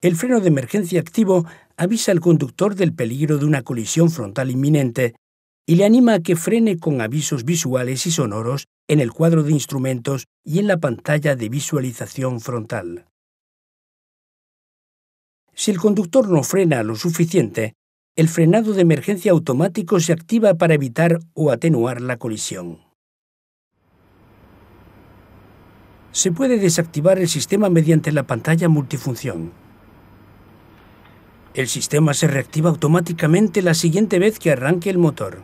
El freno de emergencia activo avisa al conductor del peligro de una colisión frontal inminente y le anima a que frene con avisos visuales y sonoros en el cuadro de instrumentos y en la pantalla de visualización frontal. Si el conductor no frena lo suficiente, el frenado de emergencia automático se activa para evitar o atenuar la colisión. Se puede desactivar el sistema mediante la pantalla multifunción. El sistema se reactiva automáticamente la siguiente vez que arranque el motor.